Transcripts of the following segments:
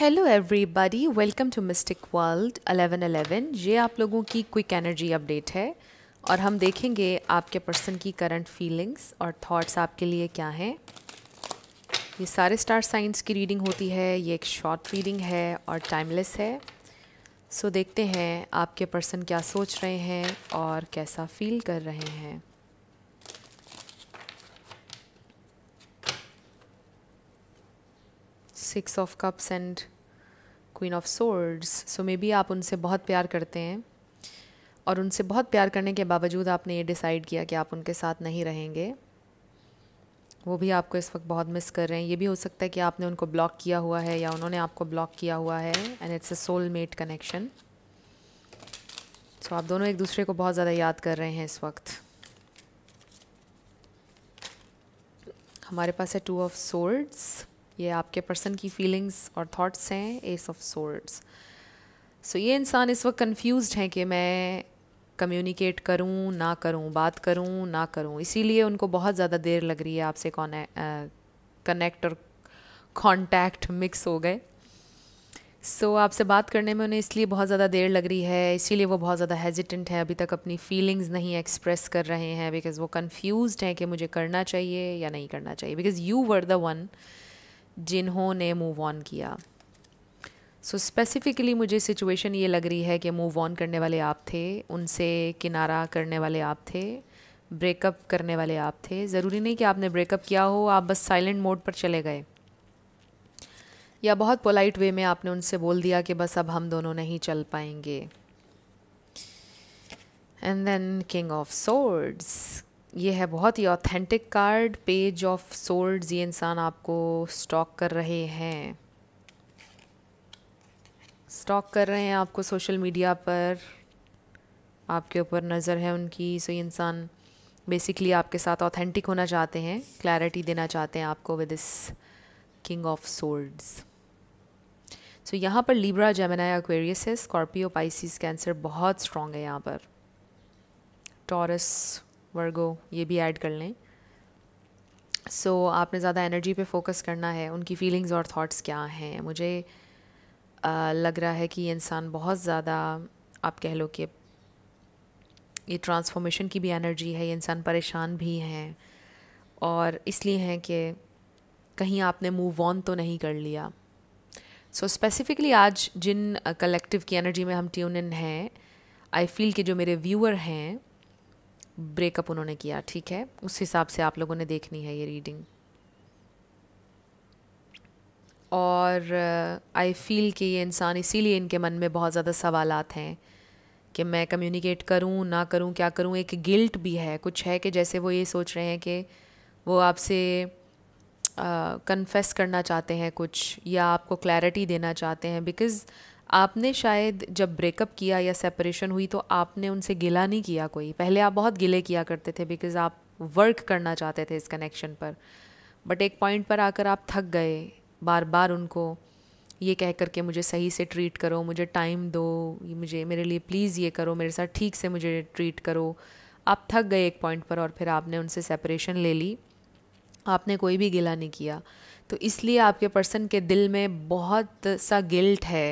hello everybody welcome to mystic world 1111 ये आप लोगों की क्विक एनर्जी अपडेट है और हम देखेंगे आपके पर्सन की करंट फीलिंग्स और थॉट्स आपके लिए क्या हैं ये सारे स्टार साइंस की रीडिंग होती है ये एक शॉर्ट रीडिंग है और टाइमलेस है सो देखते हैं आपके पर्सन क्या सोच रहे हैं और कैसा फील कर रहे हैं six of cups and queen of swords so maybe आप उनसे बहुत प्यार करते हैं और उनसे बहुत प्यार करने के बावजूद आपने ये डिसाइड किया कि आप उनके साथ नहीं रहेंगे वो भी आपको इस वक्त बहुत मिस कर रहे हैं ये भी हो सकता है कि आपने उनको ब्लॉक किया हुआ है या उन्होंने आपको ब्लॉक किया हुआ है and it's a soul made connection so आप दोनों एक दूसरे को बहुत ज़्यादा याद कर रहे हैं इस वक्त हमारे पास है टू ऑफ सोर्ड्स ये आपके पर्सन की फीलिंग्स और थॉट्स हैं एस ऑफ सोर्ड्स सो ये इंसान इस वक्त कंफ्यूज हैं कि मैं कम्युनिकेट करूं ना करूं बात करूं ना करूं इसीलिए उनको बहुत ज़्यादा देर लग रही है आपसे कनेक्ट और कॉन्टैक्ट मिक्स हो गए सो so, आपसे बात करने में उन्हें इसलिए बहुत ज़्यादा देर लग रही है इसीलिए वो बहुत ज़्यादा हेजिटेंट है अभी तक अपनी फीलिंग्स नहीं एक्सप्रेस कर रहे हैं बिकॉज़ वो कन्फ्यूज हैं कि मुझे करना चाहिए या नहीं करना चाहिए because you were the one जिन्होंने मूव ऑन किया सो so, स्पेसिफ़िकली मुझे सिचुएशन ये लग रही है कि मूव ऑन करने वाले आप थे उनसे किनारा करने वाले आप थे ब्रेकअप करने वाले आप थे ज़रूरी नहीं कि आपने ब्रेकअप किया हो आप बस साइलेंट मोड पर चले गए या बहुत पोलाइट वे में आपने उनसे बोल दिया कि बस अब हम दोनों नहीं चल पाएंगे and then king of swords ये है बहुत ही authentic card page of swords ये इंसान आपको स्टॉक कर रहे हैं स्टॉक कर रहे हैं आपको सोशल मीडिया पर आपके ऊपर नज़र है उनकी सो ये इंसान बेसिकली आपके साथ ऑथेंटिक होना चाहते हैं क्लैरिटी देना चाहते हैं आपको with this king of swords so यहाँ पर लिब्रा जेमिनाई एक्वेरियस है स्कॉर्पियो पाइसिस कैंसर बहुत स्ट्रॉन्ग है यहाँ पर टॉरस वर्गो ये भी ऐड कर लें सो so, आपने ज़्यादा एनर्जी पे फोकस करना है उनकी फीलिंग्स और थॉट्स क्या हैं मुझे आ, लग रहा है कि ये इंसान बहुत ज़्यादा आप कह लो कि ये ट्रांसफॉर्मेशन की भी एनर्जी है ये इंसान परेशान भी हैं और इसलिए हैं कि कहीं आपने मूव ऑन तो नहीं कर लिया सो so, स्पेसिफ़िकली आज जिन कलेक्टिव की एनर्जी में हम ट्यून इन हैं आई फील कि जो मेरे व्यूअर हैं ब्रेकअप उन्होंने किया ठीक है उस हिसाब से आप लोगों ने देखनी है ये रीडिंग और आई uh, फील कि ये इंसान इसीलिए इनके मन में बहुत ज़्यादा सवाल हैं कि मैं कम्युनिकेट करूं ना करूं क्या करूं एक गिल्ट भी है कुछ है कि जैसे वो ये सोच रहे हैं कि वो आपसे कन्फेस uh, करना चाहते हैं कुछ या आपको क्लैरिटी देना चाहते हैं बिकॉज़ आपने शायद जब ब्रेकअप किया या सेपरेशन हुई तो आपने उनसे गिला नहीं किया कोई पहले आप बहुत गिले किया करते थे बिकॉज़ आप वर्क करना चाहते थे इस कनेक्शन पर बट एक पॉइंट पर आकर आप थक गए बार बार उनको ये कह कर के मुझे सही से ट्रीट करो मुझे टाइम दो मुझे मेरे लिए प्लीज़ ये करो मेरे साथ ठीक से मुझे ट्रीट करो आप थक गए एक पॉइंट पर और फिर आपने उनसे सेपरेशन ले ली आपने कोई भी गिला नहीं किया तो इसलिए आपके पर्सन के दिल में बहुत सा गिल्ट है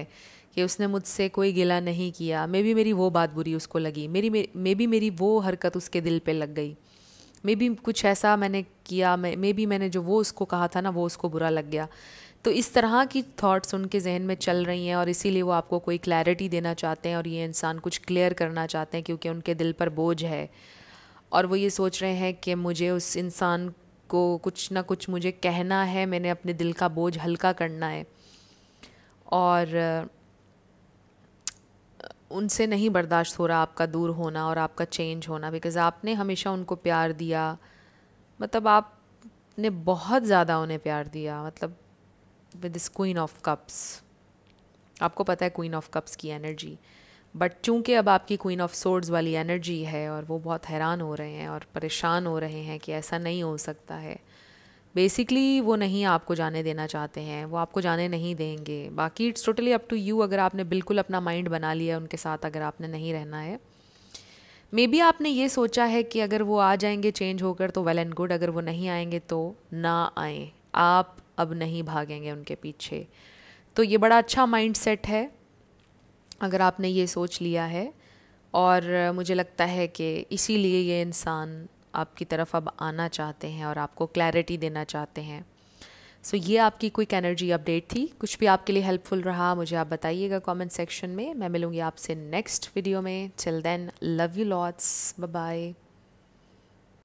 कि उसने मुझसे कोई गिला नहीं किया मे बी मेरी वो बात बुरी उसको लगी मेरी मे बी मेरी वो हरकत उसके दिल पे लग गई मे बी कुछ ऐसा मैंने किया मे बी मैंने जो वो उसको कहा था ना वो उसको बुरा लग गया तो इस तरह की थॉट्स उनके जहन में चल रही हैं और इसीलिए वो आपको कोई क्लैरिटी देना चाहते हैं और ये इंसान कुछ क्लियर करना चाहते हैं क्योंकि उनके दिल पर बोझ है और वो ये सोच रहे हैं कि मुझे उस इंसान को कुछ ना कुछ मुझे कहना है मैंने अपने दिल का बोझ हल्का करना है और उनसे नहीं बर्दाश्त हो रहा आपका दूर होना और आपका चेंज होना बिकॉज़ आपने हमेशा उनको प्यार दिया मतलब आपने बहुत ज़्यादा उन्हें प्यार दिया मतलब with this queen of cups आपको पता है क्वीन ऑफ कप्स की एनर्जी बट चूंकि अब आपकी क्वीन ऑफ सोर्ड्स वाली एनर्जी है और वो बहुत हैरान हो रहे हैं और परेशान हो रहे हैं कि ऐसा नहीं हो सकता है बेसिकली वो नहीं आपको जाने देना चाहते हैं वो आपको जाने नहीं देंगे बाकी it's totally up to you अगर आपने बिल्कुल अपना माइंड बना लिया उनके साथ अगर आपने नहीं रहना है मे बी आपने ये सोचा है कि अगर वो आ जाएंगे चेंज होकर तो वेल एंड गुड अगर वो नहीं आएंगे तो ना आए आप अब नहीं भागेंगे उनके पीछे तो ये बड़ा अच्छा माइंड सेट है अगर आपने ये सोच लिया है और मुझे लगता है कि इसीलिए ये इंसान आपकी तरफ अब आना चाहते हैं और आपको क्लैरिटी देना चाहते हैं सो so, ये आपकी क्विक एनर्जी अपडेट थी कुछ भी आपके लिए हेल्पफुल रहा मुझे आप बताइएगा कमेंट सेक्शन में मैं मिलूँगी आपसे नेक्स्ट वीडियो में till then love you lots bye